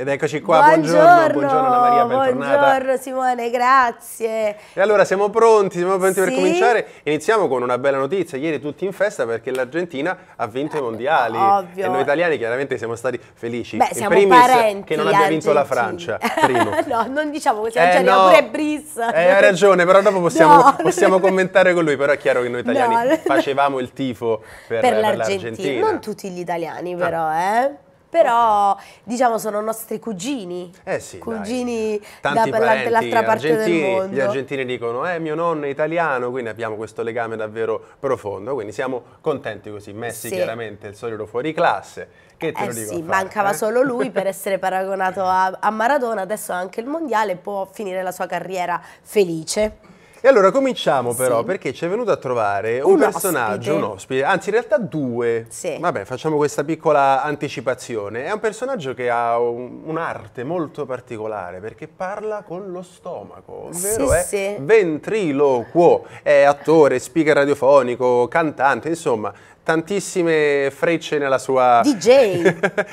Ed eccoci qua, buongiorno, buongiorno, buongiorno Anna Maria, bentornata. Buongiorno Simone, grazie. E allora siamo pronti, siamo pronti sì? per cominciare. Iniziamo con una bella notizia, ieri tutti in festa perché l'Argentina ha vinto eh, i mondiali. Ah, ovvio. E noi italiani chiaramente siamo stati felici. Beh, siamo primis parenti, che non abbia argentini. vinto la Francia, primo. no, non diciamo così, eh, no. pure Briss. Eh, hai ragione, però dopo possiamo, no. possiamo, commentare con lui, però è chiaro che noi italiani no. facevamo il tifo per, per l'Argentina. Non tutti gli italiani però, ah. eh però diciamo sono nostri cugini, eh sì, cugini dall'altra parte del mondo. Gli argentini dicono, eh mio nonno è italiano, quindi abbiamo questo legame davvero profondo, quindi siamo contenti così, Messi sì. chiaramente il solito fuori classe. Che te eh lo dico sì, fare, mancava eh? solo lui per essere paragonato a, a Maradona, adesso anche il mondiale può finire la sua carriera felice. E allora cominciamo però, sì. perché ci è venuto a trovare un, un personaggio, ospite. un ospite, anzi in realtà due. Sì. Vabbè, facciamo questa piccola anticipazione. È un personaggio che ha un'arte un molto particolare, perché parla con lo stomaco, ovvero sì, è sì. ventriloquo, è attore, speaker radiofonico, cantante, insomma, tantissime frecce nella sua... DJ!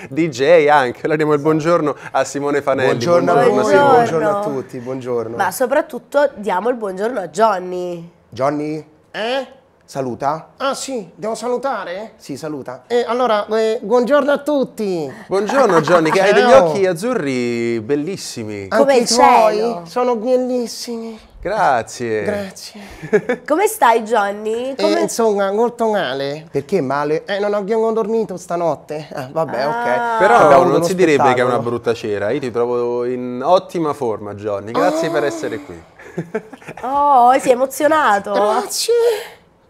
DJ anche, la diamo il buongiorno a Simone Fanelli. Buongiorno, buongiorno, buongiorno. buongiorno a tutti, buongiorno. Ma soprattutto diamo il buongiorno a Johnny. Johnny? Eh? Saluta? Ah sì, devo salutare? Sì, saluta. Eh, allora, eh, buongiorno a tutti. Buongiorno Johnny, che hai degli occhi azzurri bellissimi. Come Anche il cielo. Sono bellissimi. Grazie. Grazie. Come stai Johnny? Eh, Come... Eh, insomma, molto male. Perché male? Eh, non abbiamo dormito stanotte. Eh, vabbè, ah. ok. Però non si spettacolo. direbbe che è una brutta cera. Io ti trovo in ottima forma Johnny. Grazie oh. per ah. essere qui. Oh, si è emozionato. Grazie.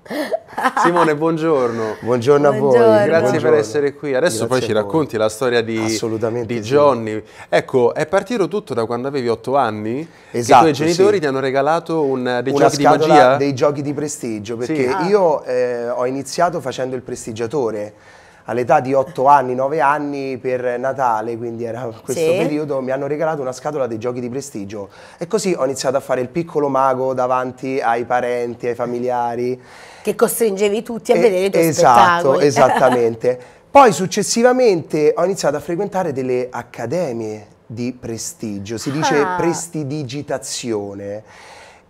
Simone, buongiorno. Buongiorno a buongiorno. voi. Grazie buongiorno. per essere qui. Adesso Grazie poi ci racconti la storia di, di Johnny. Sì. Ecco, è partito tutto da quando avevi otto anni? Esatto. I tuoi genitori sì. ti hanno regalato un, eh, dei Una giochi di magia? dei giochi di prestigio, perché sì. ah. io eh, ho iniziato facendo il prestigiatore all'età di 8 anni, 9 anni per Natale, quindi era questo sì. periodo, mi hanno regalato una scatola dei giochi di prestigio e così ho iniziato a fare il piccolo mago davanti ai parenti, ai familiari. Che costringevi tutti a e, vedere i tuoi esatto, Esatto, esattamente. Poi successivamente ho iniziato a frequentare delle accademie di prestigio, si dice ah. prestidigitazione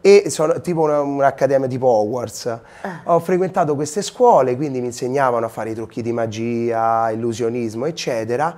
e sono tipo un'accademia un tipo Hogwarts. Ah. Ho frequentato queste scuole, quindi mi insegnavano a fare i trucchi di magia, illusionismo, eccetera.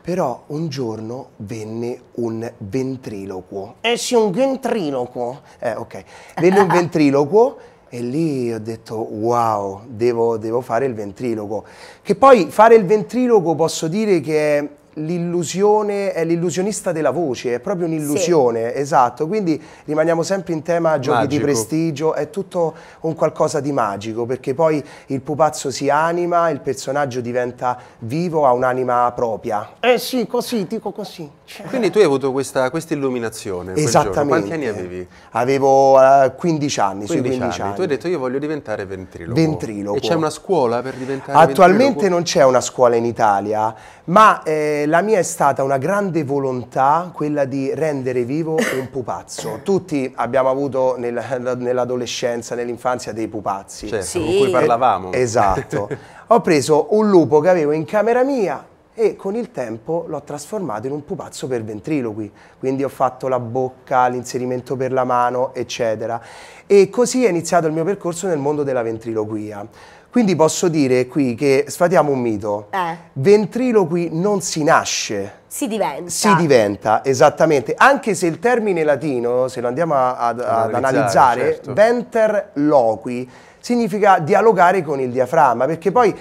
Però un giorno venne un ventriloquo. Eh sì, un ventriloquo. Eh, ok. Venne un ventriloquo e lì ho detto wow, devo, devo fare il ventriloquo. Che poi fare il ventriloquo posso dire che l'illusione, è l'illusionista della voce, è proprio un'illusione, sì. esatto, quindi rimaniamo sempre in tema giochi magico. di prestigio, è tutto un qualcosa di magico, perché poi il pupazzo si anima, il personaggio diventa vivo, ha un'anima propria. Eh sì, così, dico così. Quindi tu hai avuto questa, questa illuminazione Esattamente. Quanti anni avevi? Avevo uh, eh, 15 anni, 15 sui 15 anni. anni. Tu hai detto io voglio diventare ventriloquo. Ventriloquo. E c'è una scuola per diventare Attualmente ventriloquo? non c'è una scuola in Italia, ma... Eh, la mia è stata una grande volontà quella di rendere vivo un pupazzo. Tutti abbiamo avuto nel, nell'adolescenza, nell'infanzia dei pupazzi. Certo, sì. con cui parlavamo. Eh, esatto. Ho preso un lupo che avevo in camera mia, e con il tempo l'ho trasformato in un pupazzo per ventriloqui, quindi ho fatto la bocca, l'inserimento per la mano, eccetera. E così è iniziato il mio percorso nel mondo della ventriloquia. Quindi posso dire qui che sfatiamo un mito. Eh. Ventriloqui non si nasce. Si diventa. Si diventa, esattamente. Anche se il termine latino, se lo andiamo a, a, ad analizzare, analizzare certo. venterloqui, significa dialogare con il diaframma, perché poi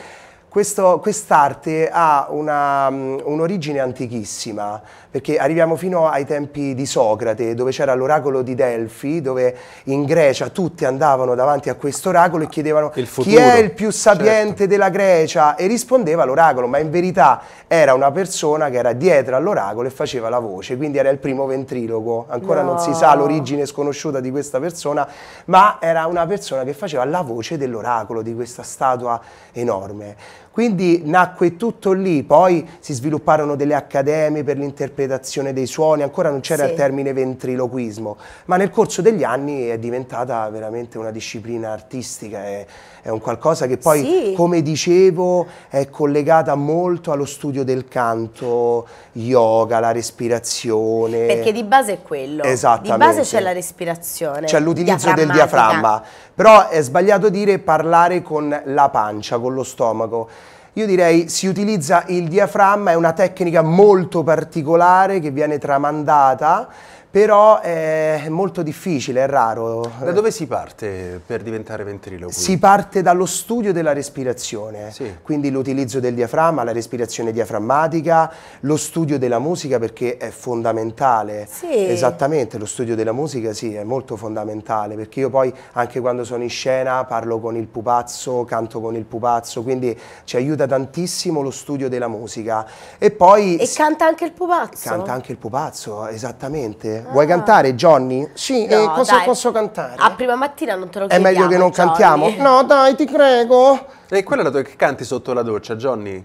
Quest'arte ha mm, un'origine antichissima, perché arriviamo fino ai tempi di Socrate, dove c'era l'oracolo di Delfi, dove in Grecia tutti andavano davanti a questo oracolo e chiedevano chi è il più certo. sapiente certo. della Grecia e rispondeva l'oracolo, ma in verità era una persona che era dietro all'oracolo e faceva la voce, quindi era il primo ventriloquo, ancora no. non si sa l'origine sconosciuta di questa persona, ma era una persona che faceva la voce dell'oracolo, di questa statua enorme. Quindi nacque tutto lì, poi si svilupparono delle accademie per l'interpretazione dei suoni, ancora non c'era sì. il termine ventriloquismo, ma nel corso degli anni è diventata veramente una disciplina artistica e, è un qualcosa che poi, sì. come dicevo, è collegata molto allo studio del canto, yoga, la respirazione. Perché di base è quello. Esattamente. Di base c'è la respirazione. C'è l'utilizzo del diaframma. Però è sbagliato dire parlare con la pancia, con lo stomaco. Io direi si utilizza il diaframma, è una tecnica molto particolare che viene tramandata però è molto difficile, è raro. Da dove si parte per diventare ventriloquo? Si parte dallo studio della respirazione, sì. quindi l'utilizzo del diaframma, la respirazione diaframmatica, lo studio della musica perché è fondamentale. Sì. Esattamente, lo studio della musica sì, è molto fondamentale perché io poi anche quando sono in scena parlo con il pupazzo, canto con il pupazzo, quindi ci aiuta tantissimo lo studio della musica. E poi... E canta anche il pupazzo? Canta anche il pupazzo, esattamente cantare. Vuoi ah. cantare, Johnny? Sì, eh, no, eh, cosa dai. posso cantare? A ah, prima mattina non te lo chiediamo, È meglio che non Johnny. cantiamo? No, dai, ti prego. E eh, quella è la tua che canti sotto la doccia, Johnny?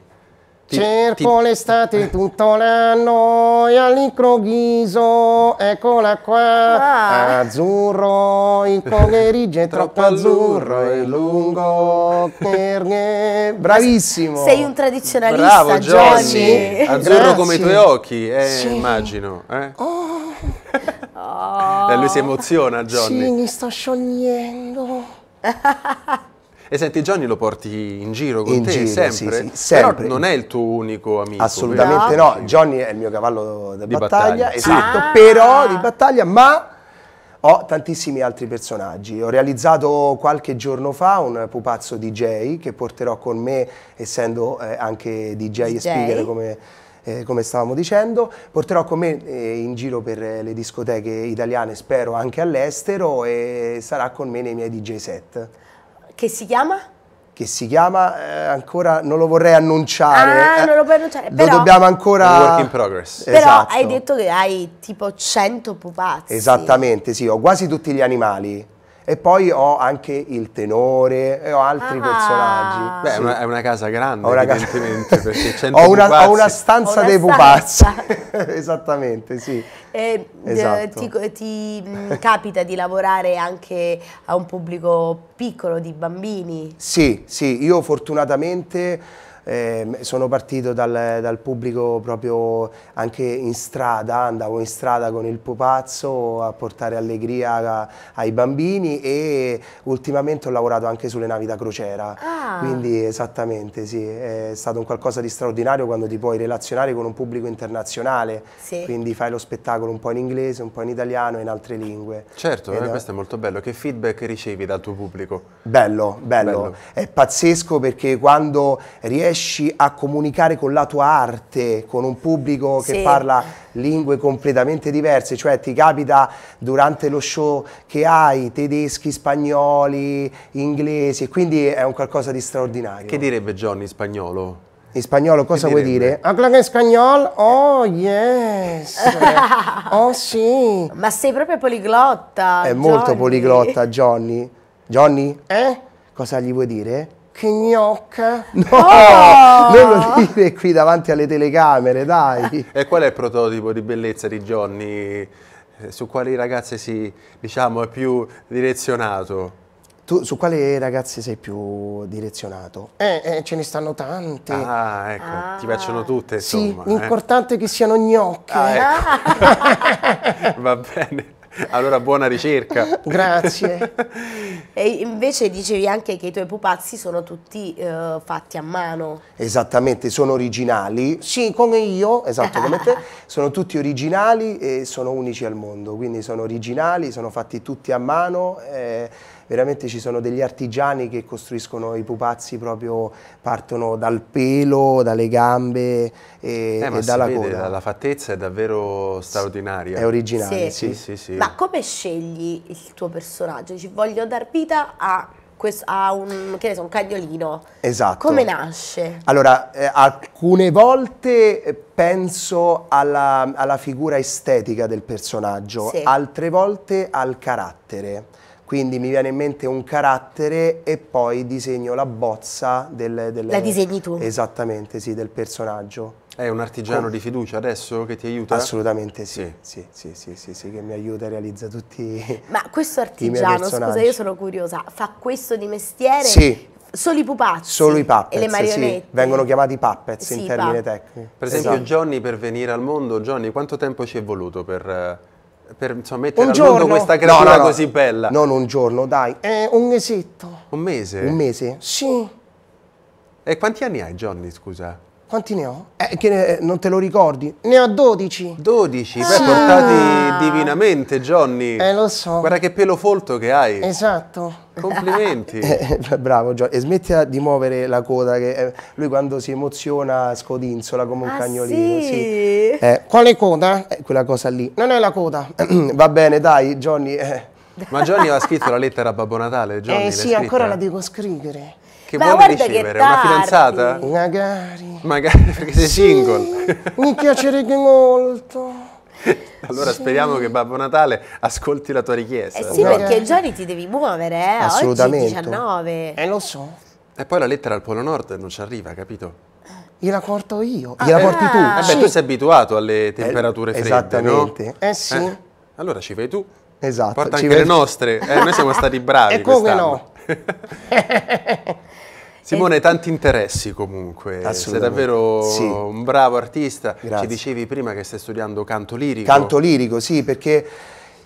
Ti, Cerco ti... l'estate tutto l'anno e all'improvviso eccola qua, ah. azzurro, il pomeriggio è troppo azzurro e lungo, perché... bravissimo! Sei un tradizionalista, Bravo, Johnny! Sì. Azzurro Grazie. come i tuoi occhi, eh, sì. immagino. Eh? Oh. oh. Eh, lui si emoziona, Johnny. Sì, mi sto sciogliendo. E senti, Gianni lo porti in giro con in te giro, sempre? Sì, sì, sempre. Però non è il tuo unico amico. Assolutamente vero? no, Johnny è il mio cavallo da battaglia, battaglia, esatto, ah. però ah. di battaglia, ma ho tantissimi altri personaggi. Ho realizzato qualche giorno fa un pupazzo DJ che porterò con me, essendo eh, anche DJ, DJ, e speaker come, eh, come stavamo dicendo, porterò con me eh, in giro per eh, le discoteche italiane, spero anche all'estero, e sarà con me nei miei DJ set. Che si chiama? Che si chiama, eh, ancora non lo vorrei annunciare. Ah, eh, non lo puoi annunciare. Però, lo dobbiamo ancora... work in progress. Però hai esatto. detto che hai tipo 100 pupazzi. Esattamente, sì, ho quasi tutti gli animali. E poi ho anche il tenore e ho altri ah. personaggi. Beh, sì. una, è una casa grande, ho una evidentemente, casa... perché ho, una, ho una stanza ho una dei pupazzi. Esattamente, sì. E, eh, esatto. ti, ti mm, capita di lavorare anche a un pubblico piccolo di bambini? Sì, sì, io fortunatamente eh, sono partito dal, dal, pubblico proprio anche in strada, andavo in strada con il pupazzo a portare allegria a, ai bambini e ultimamente ho lavorato anche sulle navi da crociera, ah. quindi esattamente sì, è stato un qualcosa di straordinario quando ti puoi relazionare con un pubblico internazionale, sì. quindi fai lo spettacolo un po' in inglese, un po' in italiano e in altre lingue. Certo, eh, questo è molto bello, che feedback ricevi dal tuo pubblico? Bello, bello, bello. è pazzesco perché quando riesci riesci a comunicare con la tua arte, con un pubblico che sì. parla lingue completamente diverse, cioè ti capita durante lo show che hai tedeschi, spagnoli, inglesi, quindi è un qualcosa di straordinario. Che direbbe Johnny spagnolo? In spagnolo cosa vuoi dire? in spagnolo? Oh yes! oh sì! Ma sei proprio poliglotta! È Johnny. molto poliglotta Johnny. Johnny? Eh? Cosa gli vuoi dire? che gnocca. No, oh! non lo dire qui davanti alle telecamere, dai. e qual è il prototipo di bellezza di Johnny? Eh, su quali ragazze si, diciamo, è più direzionato? Tu su quale ragazze sei più direzionato? Eh, eh ce ne stanno tante. Ah, ecco, ah. ti piacciono tutte, insomma. Sì, l'importante eh? è che siano gnocche. Ah, ecco. Va bene. Allora buona ricerca. Grazie. e invece dicevi anche che i tuoi pupazzi sono tutti eh, fatti a mano. Esattamente, sono originali. Sì, come io, esatto, come te. Sono tutti originali e sono unici al mondo, quindi sono originali, sono fatti tutti a mano. Eh, veramente ci sono degli artigiani che costruiscono i pupazzi proprio, partono dal pelo, dalle gambe e, eh, e dalla vede, coda. La fattezza è davvero straordinaria. È originale, sì. Sì, sì, Ma come scegli il tuo personaggio? Dici, voglio dar vita a ha un, che ne so, un cagnolino. Esatto. Come nasce? Allora, eh, alcune volte eh, penso alla, alla, figura estetica del personaggio, sì. altre volte al carattere quindi mi viene in mente un carattere e poi disegno la bozza del... del la disegni tu? Esattamente, sì, del personaggio. È un artigiano Con... di fiducia adesso che ti aiuta? Assolutamente sì, sì, sì, sì, sì, sì, sì che mi aiuta, e realizza tutti Ma questo artigiano, scusa, io sono curiosa, fa questo di mestiere? Sì. Solo i pupazzi? Solo i puppets, e le marionette. Sì. Vengono chiamati puppets sì, in termini pup. tecnici. Per esempio esatto. Johnny per venire al mondo, Johnny quanto tempo ci è voluto per eh, per insomma, mettere un al mondo questa creatura no, no, così bella. Non un giorno, dai, eh, un mesetto. Un mese? Un mese, sì. E quanti anni hai, Johnny, scusa? Quanti ne ho? Eh, che ne, eh, non te lo ricordi? Ne ho 12. 12? Beh, sì. portati divinamente, Johnny. Eh, lo so. Guarda che pelo folto che hai. Esatto. Complimenti. Eh, eh, bravo Giorgio. E smetti di muovere la coda, che eh, lui quando si emoziona scodinzola come un ah, cagnolino. Sì? sì. Eh, quale coda? Eh, quella cosa lì. Non è la coda. Va bene, dai Johnny. Eh. Ma Johnny aveva scritto la lettera a Babbo Natale, Johnny? Eh sì, scritta? ancora la devo scrivere. Che Ma vuole ricevere? Una fidanzata? Magari. Magari, perché sei sì, single. Mi piacerebbe molto. allora sì. speriamo che Babbo Natale ascolti la tua richiesta. Eh sì, no. perché Gianni ti devi muovere, eh? Assolutamente. Oggi 19. Eh lo so. E poi la lettera al Polo Nord non ci arriva, capito? Gliela porto io, ah, gliela eh, porti tu. Eh beh, sì. tu sei abituato alle eh, temperature eh, fredde, Esattamente. No? Eh sì. Eh, allora ci fai tu. Esatto. Porta anche vedi... le nostre. Eh, noi siamo stati bravi E come no? Simone, tanti interessi comunque, sei davvero sì. un bravo artista, Grazie. ci dicevi prima che stai studiando canto lirico. Canto lirico, sì, perché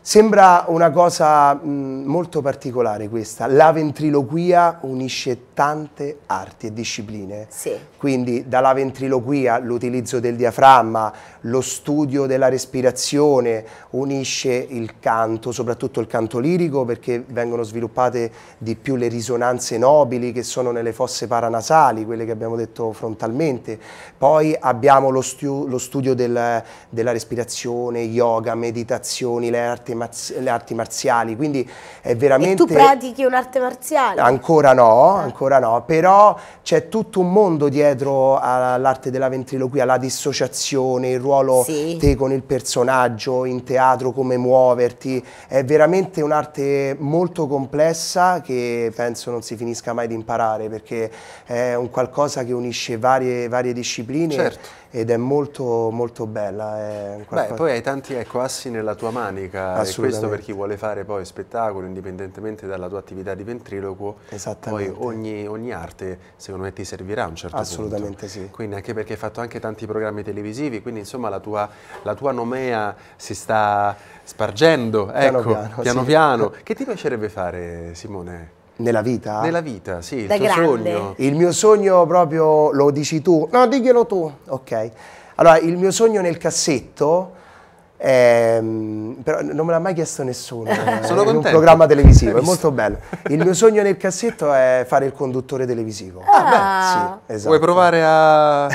sembra una cosa mh, molto particolare questa, la ventriloquia unisce tante arti e discipline, sì quindi dalla ventriloquia, l'utilizzo del diaframma, lo studio della respirazione, unisce il canto, soprattutto il canto lirico perché vengono sviluppate di più le risonanze nobili che sono nelle fosse paranasali, quelle che abbiamo detto frontalmente, poi abbiamo lo, stu lo studio del, della respirazione, yoga, meditazioni, le arti, le arti, marziali, quindi è veramente... E tu pratichi un'arte marziale? Ancora no, ah. ancora no, però c'è tutto un mondo dietro dietro all'arte della ventriloquia, la dissociazione, il ruolo sì. te con il personaggio, in teatro come muoverti, è veramente un'arte molto complessa che penso non si finisca mai di imparare perché è un qualcosa che unisce varie, varie discipline certo ed è molto, molto bella. Beh, poi hai tanti ecco, assi nella tua manica e questo per chi vuole fare poi spettacolo, indipendentemente dalla tua attività di ventriloquo, poi ogni, ogni, arte secondo me ti servirà a un certo Assolutamente punto. Assolutamente sì. Quindi anche perché hai fatto anche tanti programmi televisivi, quindi insomma la tua, la tua nomea si sta spargendo, piano ecco, piano, piano, sì. piano. Che ti piacerebbe fare Simone? Nella vita? Nella vita, sì, il tuo sogno. Il mio sogno proprio, lo dici tu? No, diglielo tu. Ok. Allora, il mio sogno nel cassetto... è, ehm, però non me l'ha mai chiesto nessuno eh, Sono in contento. un programma televisivo, è molto bello. Il mio sogno nel cassetto è fare il conduttore televisivo. Ah, beh, sì, esatto. Vuoi provare a...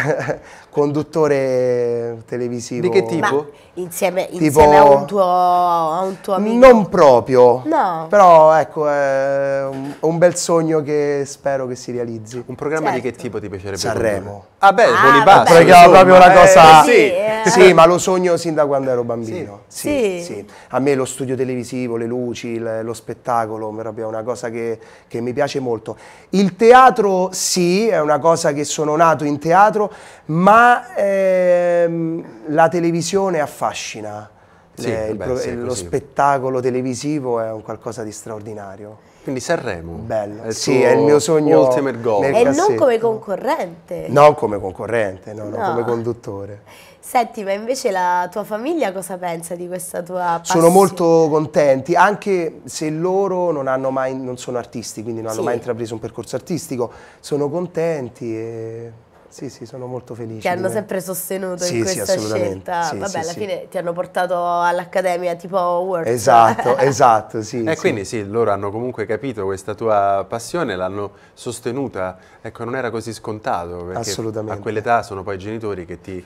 conduttore televisivo? Di che tipo? Ma Insieme, tipo, a, un tuo, a, un tuo, amico? Non proprio, no. però ecco, è un, bel sogno che spero che si realizzi. Un programma certo. di che certo. tipo ti piacerebbe? Sanremo. Ah beh, ah, con i bassi. Perché era proprio una eh, cosa... Eh, sì, eh. sì, ma lo sogno sin da quando ero bambino. Sì. Sì, sì. A me lo studio televisivo, le luci, lo spettacolo, è una cosa che, che mi piace molto. Il teatro sì, è una cosa che sono nato in teatro, ma ehm, la televisione ha fatto affascina. Sì, Le, vabbè, eh pro, sì, lo spettacolo televisivo è un qualcosa di straordinario. Quindi Sanremo. Bello. È sì, è il mio sogno. Ultimate goal. E non come concorrente. Non come concorrente, no, no, no, come conduttore. Senti, ma invece la tua famiglia cosa pensa di questa tua passione? Sono molto contenti, anche se loro non, mai, non sono artisti, quindi non hanno mai intrapreso un percorso artistico, sono contenti e sì, sì, sono molto felice. Ti hanno sempre sostenuto sì, in questa sì, scelta. Sì, Vabbè, alla fine ti hanno portato all'Accademia tipo World. Esatto, esatto, sì. E eh, quindi sì, loro hanno comunque capito questa tua passione, l'hanno sostenuta. Ecco, non era così scontato. Assolutamente. A quell'età sono poi i genitori che ti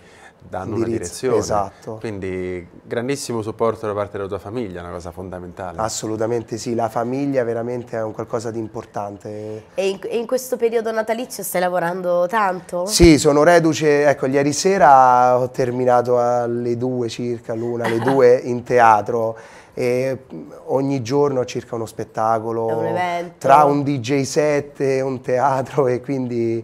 danno indirizzo, una direzione. Esatto. Quindi grandissimo supporto da parte della tua famiglia, una cosa fondamentale. Assolutamente sì, la famiglia veramente è un qualcosa di importante. E in, e in questo periodo natalizio stai lavorando tanto? Sì, sono reduce, ecco ieri sera ho terminato alle 2 circa, l'una, alle 2 in teatro e ogni giorno circa uno spettacolo, un tra un DJ set e un teatro e quindi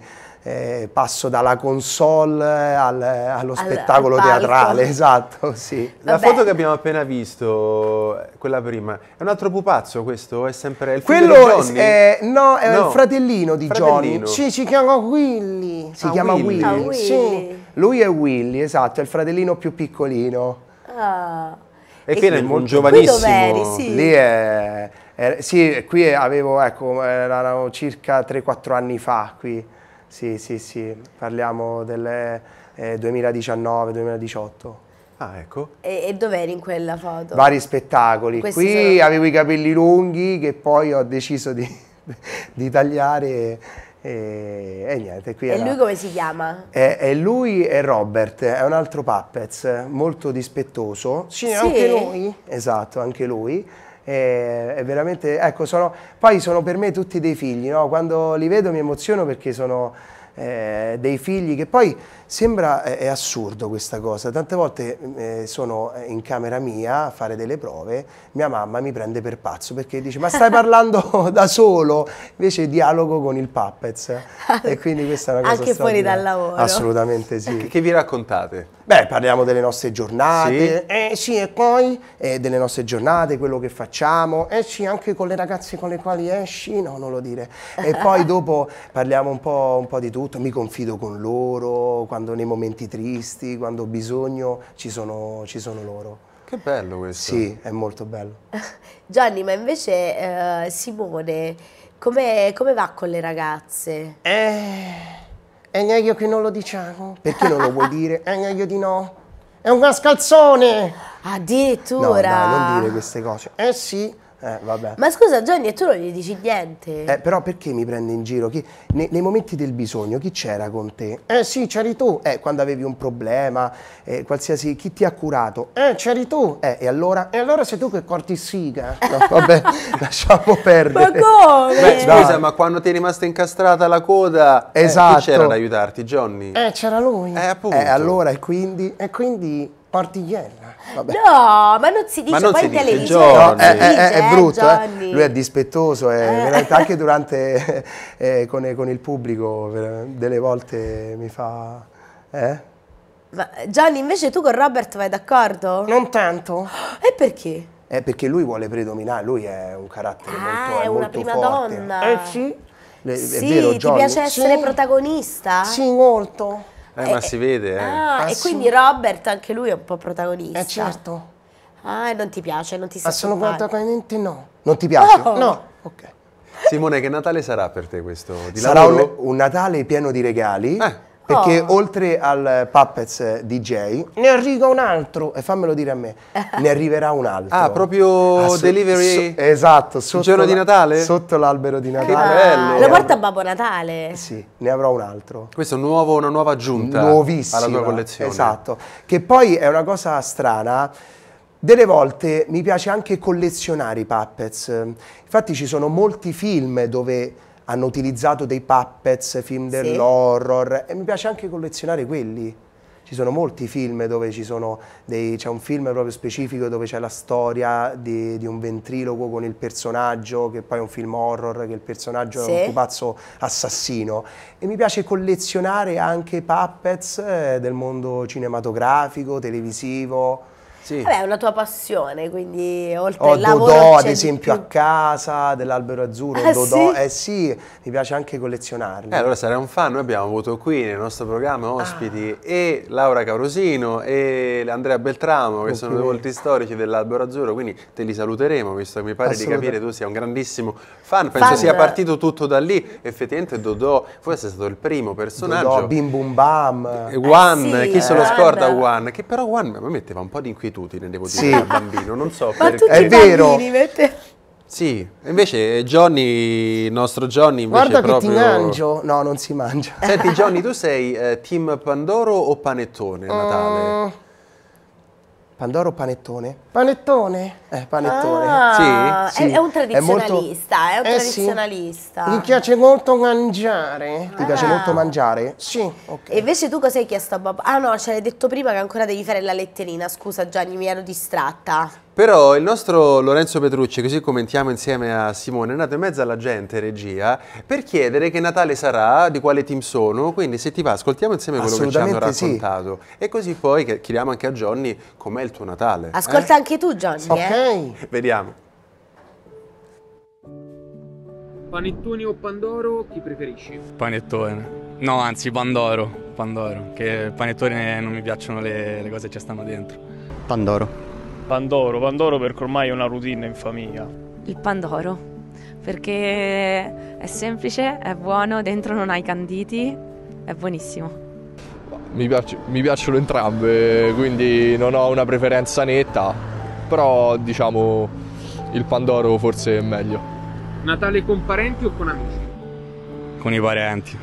eh, passo dalla console al, allo al, spettacolo al teatrale, esatto, sì. La foto che abbiamo appena visto, quella prima, è un altro pupazzo questo? È sempre il Quello figlio è, eh, no, è no. il fratellino di fratellino. Johnny. Sì, si chiama Willy. Si ah, chiama Willy. Willy. Ah, Willy. Sì. Lui è Willy, esatto, è il fratellino più piccolino. Ah. E, e quello è molto giovanissimo. Sì. Lì è... Eh, sì, qui avevo, ecco, erano circa 3-4 anni fa qui. Sì, sì, sì, parliamo del eh, 2019-2018. Ah, ecco. E, e eri in quella foto? Vari spettacoli. Questi Qui sono... avevo i capelli lunghi che poi ho deciso di, di tagliare e, e, e, niente, qui E lui come si chiama? È, e, lui è Robert, è un altro Puppets, molto dispettoso. Sì, sì, anche lui. Esatto, anche lui è veramente, ecco, sono, poi sono per me tutti dei figli, no? quando li vedo mi emoziono perché sono eh, dei figli che poi sembra, è assurdo questa cosa, tante volte mm, eh, sono in camera mia a fare delle prove, mia mamma mi prende per pazzo perché dice ma stai parlando da solo, invece dialogo con il Puppets e quindi questa è una cosa Anche fuori dal lavoro. Assolutamente sì. Che, che vi raccontate? Beh, parliamo delle nostre giornate, sì. eh sì, e poi eh, delle nostre giornate, quello che facciamo, eh sì, anche con le ragazze con le quali esci, no, non lo dire. E poi dopo parliamo un po', un po', di tutto, mi confido con loro, quando nei momenti tristi, quando ho bisogno, ci sono, ci sono loro. Che bello questo. Sì, è molto bello. Gianni, ma invece eh, Simone, come, come va con le ragazze? Eh... È meglio che non lo diciamo. Perché non lo vuoi dire? È meglio di no. È un gascalzone! Addirittura! No, dai, non dire queste cose. Eh sì, eh, Ma scusa Johnny, e tu non gli dici niente? Eh, però perché mi prende in giro? Chi, ne, nei, momenti del bisogno chi c'era con te? Eh sì, c'eri tu. Eh, quando avevi un problema, eh, qualsiasi... Chi ti ha curato? Eh, c'eri tu. Eh, e allora? E allora sei tu che corti siga? No, vabbè, lasciamo perdere. Ma come? Beh, scusa, ma quando ti è rimasta incastrata la coda, esatto. eh, chi esatto. c'era ad aiutarti, Johnny? Eh, c'era lui. Eh, appunto. Eh, allora, e quindi? E quindi Partigliella. Vabbè. No, ma non si dice ma non poi si in dice, televisione. No, eh, eh, eh, è, è, è, brutto, eh, eh. lui è dispettoso, eh. anche durante con, con, il pubblico delle volte mi fa... Ma Gianni, invece tu con Robert vai d'accordo? Non tanto. E perché? È perché lui vuole predominare, lui è un carattere ah, molto, è una prima donna. Eh sì. È, sì, vero, ti piace essere sì. protagonista? Sì, molto. Eh, eh, ma eh, si vede. Ah, e quindi Robert, anche lui è un po' protagonista. Eh certo. Ah, non ti piace, non ti sa. Ma sono praticamente no. Non ti piace? Oh. No. Ok. Simone, che Natale sarà per te questo? Di sarà un, un, Natale pieno di regali. Eh perché oh. oltre al Puppets eh, DJ ne arriva un altro, e fammelo dire a me, ne arriverà un altro. Ah, proprio ah, delivery? So, esatto. Sotto il giorno di Natale? Sotto l'albero di Natale. Che bello. Lo porta a Babbo Natale. Eh sì, ne avrò un altro. Questa è un una nuova aggiunta Nuovissima, alla tua collezione. Esatto, che poi è una cosa strana. Delle volte mi piace anche collezionare i puppets, infatti ci sono molti film dove hanno utilizzato dei puppets, film dell'horror sì. e mi piace anche collezionare quelli. Ci sono molti film dove ci sono c'è un film proprio specifico dove c'è la storia di, di, un ventriloquo con il personaggio, che poi è un film horror, che il personaggio sì. è un pupazzo assassino. E mi piace collezionare anche puppets eh, del mondo cinematografico, televisivo. Sì. Vabbè, è una tua passione, quindi oltre oh, al lavoro Dodò, ad esempio più... a casa dell'albero azzurro, ah, Dodò, sì? eh sì, mi piace anche collezionarli. Eh, allora sarai un fan, noi abbiamo avuto qui nel nostro programma ospiti ah. e Laura Carosino e Andrea Beltramo, che okay. sono due volti storici dell'albero azzurro, quindi te li saluteremo, visto che mi pare di capire tu sia un grandissimo fan, penso fan. sia partito tutto da lì, effettivamente Dodò forse è stato il primo personaggio. Dodò, Bim Bum Bam. Juan, eh, sì, chi eh, se lo eh, scorda Juan, che però Juan mi metteva un po' di inquietudine un'abitudine, devo dire, sì. da bambino, non so Ma perché. È vero. Sì, invece Johnny, il nostro Johnny invece Guarda proprio... che ti mangio, no non si mangia Senti Johnny, tu sei eh, team Pandoro o panettone a Natale? Uh... Pandoro panettone? Panettone? Eh, panettone. Ah, sì, sì. È, è, un tradizionalista, è, molto... è un eh, tradizionalista. Sì. Mi piace ah. molto mangiare. Ah. Ti piace ah. molto mangiare? Sì. Okay. E invece tu cosa hai chiesto a Bob? Ah no, ce l'hai detto prima che ancora devi fare la letterina. Scusa Gianni, mi ero distratta. Però il nostro Lorenzo Petrucci, così commentiamo insieme a Simone, è andato in mezzo alla gente, regia, per chiedere che Natale sarà, di quale team sono, quindi se ti va ascoltiamo insieme quello che ci hanno raccontato. Sì. E così poi chiediamo anche a Johnny com'è il tuo Natale. Eh? Ascolta eh? anche tu Johnny. Ok. Eh? Vediamo. Panettoni o Pandoro, chi preferisci? Panettone. No, anzi, Pandoro. Pandoro, che panettone non mi piacciono le, le cose che ci stanno dentro. Pandoro. Pandoro, Pandoro perché ormai è una routine in famiglia. Il Pandoro, perché è semplice, è buono, dentro non hai canditi, è buonissimo. Mi, piac mi piacciono entrambe, quindi non ho una preferenza netta, però diciamo il Pandoro forse è meglio. Natale con parenti o con amici? Con i parenti,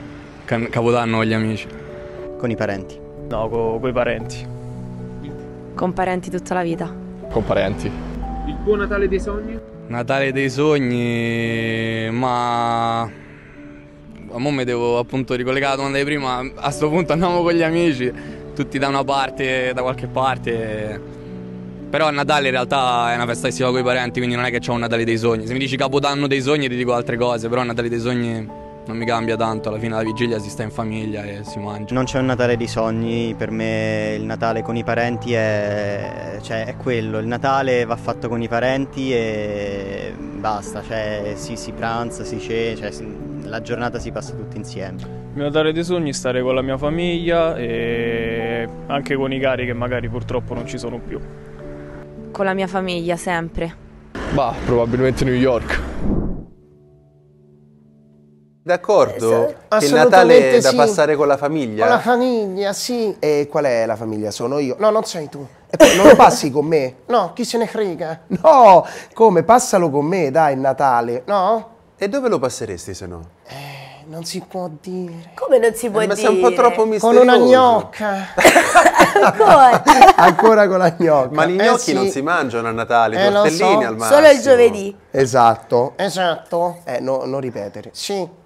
Capodanno con gli amici. Con i parenti. No, con i parenti. Con parenti tutta la vita con parenti. Il tuo Natale dei sogni? Natale dei sogni, ma... Mo mi devo appunto ricollegare alla domanda di prima, a questo punto andiamo con gli amici, tutti da una parte, da qualche parte. Però a Natale in realtà è una festa estiva con i parenti, quindi non è che ho un Natale dei sogni. Se mi dici Capodanno dei sogni ti dico altre cose, però Natale dei sogni non mi cambia tanto, alla fine la vigilia si sta in famiglia e si mangia. Non c'è un Natale di sogni, per me il Natale con i parenti è, cioè, è quello, il Natale va fatto con i parenti e basta, cioè, si, si, pranza, si c'è, cioè, la giornata si passa tutti insieme. Il mio Natale di sogni è stare con la mia famiglia e anche con i cari che magari purtroppo non ci sono più. Con la mia famiglia sempre. Bah, probabilmente New York d'accordo? Eh, che Natale è da sì. passare con la famiglia? Con la famiglia, sì. E qual è la famiglia? Sono io? No, non sei tu. E poi non lo passi con me? No, chi se ne frega? No, come? Passalo con me, dai, Natale, no? E dove lo passeresti se no? Eh, non si può dire. Come non si eh, può eh, dire? Ma sei un po' troppo misterioso. Con una gnocca. Ancora? Ancora con la gnocca. Ma eh, gli gnocchi eh, sì. non si mangiano a Natale, i tortellini so. al massimo. Solo il giovedì. Esatto. Esatto. Eh, no, non ripetere. Sì.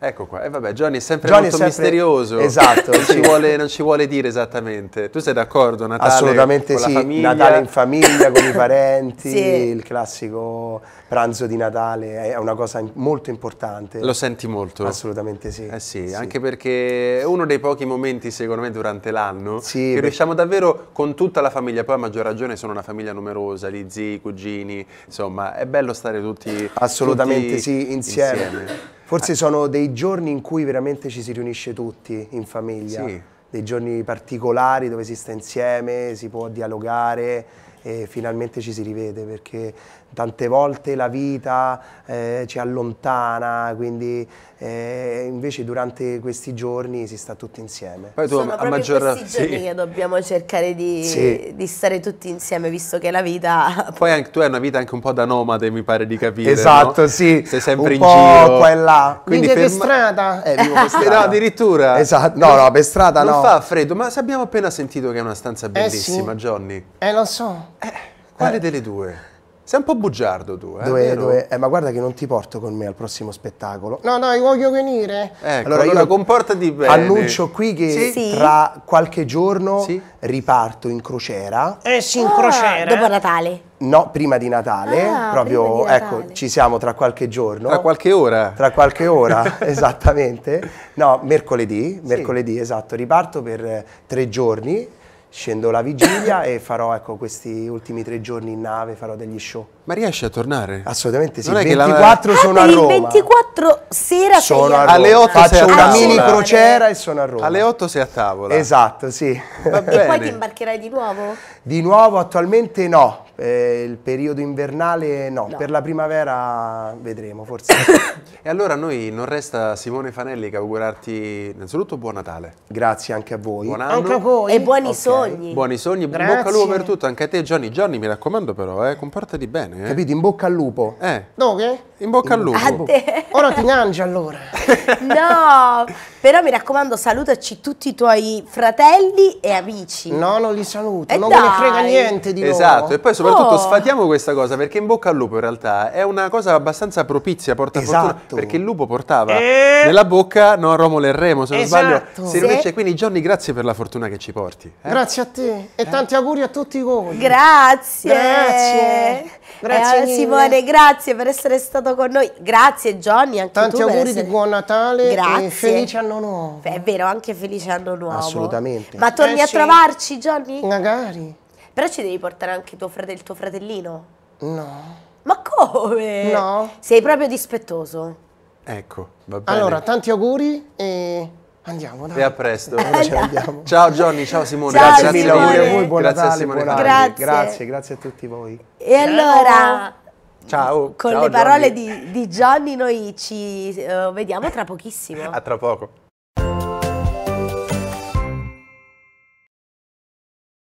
Ecco qua, e eh, vabbè, Johnny è sempre Johnny molto è sempre... misterioso. Esatto, non, sì. ci vuole, non, ci vuole, dire esattamente. Tu sei d'accordo, Natale? Assolutamente con sì, la famiglia. Natale in famiglia, con i parenti, sì. il classico pranzo di Natale è una cosa molto importante. Lo senti molto? Assolutamente sì. Eh sì, sì. anche perché è uno dei pochi momenti, secondo me, durante l'anno che beh. riusciamo davvero con tutta la famiglia, poi a maggior ragione sono una famiglia numerosa, gli zii, i cugini, insomma, è bello stare tutti Assolutamente tutti sì, insieme. insieme. Forse sono dei giorni in cui veramente ci si riunisce tutti in famiglia. Sì. Dei giorni particolari dove si sta insieme, si può dialogare e finalmente ci si rivede perché tante volte la vita eh, ci allontana, quindi eh, invece durante questi giorni si sta tutti insieme. Poi tu Sono a maggior... questi sì. giorni che dobbiamo cercare di, sì. di, stare tutti insieme, visto che la vita... Poi anche, tu hai una vita anche un po' da nomade, mi pare di capire, Esatto, no? sì. Sei sempre un in giro. qua e là. Quindi Mica per strada. Eh, vivo per strada. no, addirittura. Esatto, no, no, per strada non no. Non fa freddo, ma abbiamo appena sentito che è una stanza bellissima, eh sì. Johnny. Eh, lo so. Eh, quale eh. delle due? Sei un po' bugiardo tu, eh? Dove, dove, eh, ma guarda che non ti porto con me al prossimo spettacolo. No, no, io voglio venire. Ecco, allora, allora comportati bene. Annuncio qui che sì? tra qualche giorno sì? riparto in crociera. Eh sì, in ah, crociera. Dopo Natale. No, prima di Natale, ah, proprio, di ecco, Natale. ecco, ci siamo tra qualche giorno. Tra qualche ora. Tra qualche ora, esattamente. No, mercoledì, mercoledì, sì. esatto, riparto per tre giorni Scendo la vigilia e farò ecco, questi ultimi tre giorni in nave, farò degli show. Ma riesci a tornare? Assolutamente sì. Non è 24 la... Ah, sono ah, a Roma. Il 24 sera sono a Roma. Alle 8 Faccio una mini crociera e sono a Roma. Alle 8 sei a tavola. Esatto, sì. Va bene. E poi ti imbarcherai di nuovo? Di nuovo attualmente no. Eh, il periodo invernale no. no. Per la primavera vedremo forse. e allora a noi non resta Simone Fanelli che augurarti innanzitutto buon Natale. Grazie anche a voi. Buon anno. Anche a voi. E buoni okay. sogni. Buoni sogni. Grazie. Bocca al lupo per tutto. Anche a te Gianni. Gianni mi raccomando però, eh, comportati bene eh? Capito? In bocca al lupo. Eh. Dove? In bocca al lupo. A te. Ora ti mangio allora. no, però mi raccomando salutaci tutti i tuoi fratelli e amici. No, non li saluto, e eh, non dai. me ne frega niente di esatto, loro. Esatto, e poi soprattutto oh. sfatiamo questa cosa perché in bocca al lupo in realtà è una cosa abbastanza propizia, porta esatto. fortuna, perché il lupo portava e... Eh. nella bocca no, Romolo e Remo, se non esatto. sbaglio. Se invece, quindi Johnny, grazie per la fortuna che ci porti. Eh? Grazie a te e eh. tanti auguri a tutti voi. Grazie. Grazie. Eh, grazie eh, Simone, grazie per essere stato stato con noi. Grazie Johnny, anche Tanti auguri essere... di buon Natale Grazie. e felice anno nuovo. È vero, anche felice anno nuovo. Assolutamente. Ma torni eh, a sì. trovarci Johnny? Magari. Però ci devi portare anche tuo frate il tuo fratellino? No. Ma come? No. Sei proprio dispettoso. Ecco, va bene. Allora, tanti auguri e andiamo, dai. E a presto. Allora ciao Johnny, ciao Simone. Ciao, grazie mille, auguri a voi, buon grazie Natale, Simone Grazie. grazie, grazie a tutti voi. E allora... Ciao. Con ciao, le parole di, di, Johnny noi ci uh, vediamo tra pochissimo. A tra poco.